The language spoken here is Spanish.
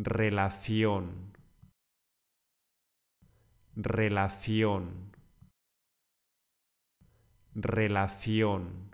relación, relación, relación.